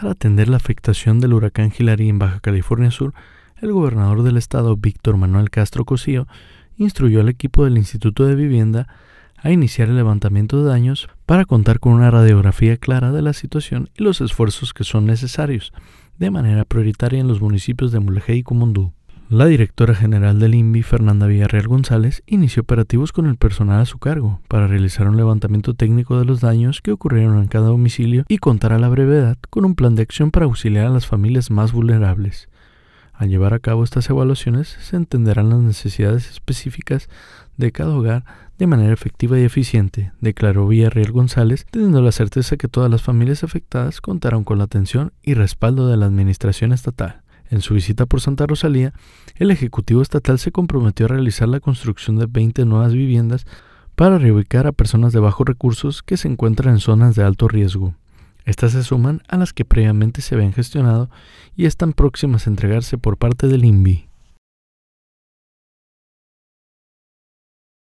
Para atender la afectación del huracán Hilary en Baja California Sur, el gobernador del estado, Víctor Manuel Castro Cosío, instruyó al equipo del Instituto de Vivienda a iniciar el levantamiento de daños para contar con una radiografía clara de la situación y los esfuerzos que son necesarios, de manera prioritaria en los municipios de Mulegé y Comondú. La directora general del INVI, Fernanda Villarreal González, inició operativos con el personal a su cargo para realizar un levantamiento técnico de los daños que ocurrieron en cada domicilio y contar a la brevedad con un plan de acción para auxiliar a las familias más vulnerables. Al llevar a cabo estas evaluaciones, se entenderán las necesidades específicas de cada hogar de manera efectiva y eficiente, declaró Villarreal González, teniendo la certeza que todas las familias afectadas contaron con la atención y respaldo de la Administración Estatal. En su visita por Santa Rosalía, el Ejecutivo Estatal se comprometió a realizar la construcción de 20 nuevas viviendas para reubicar a personas de bajos recursos que se encuentran en zonas de alto riesgo. Estas se suman a las que previamente se habían gestionado y están próximas a entregarse por parte del INVI.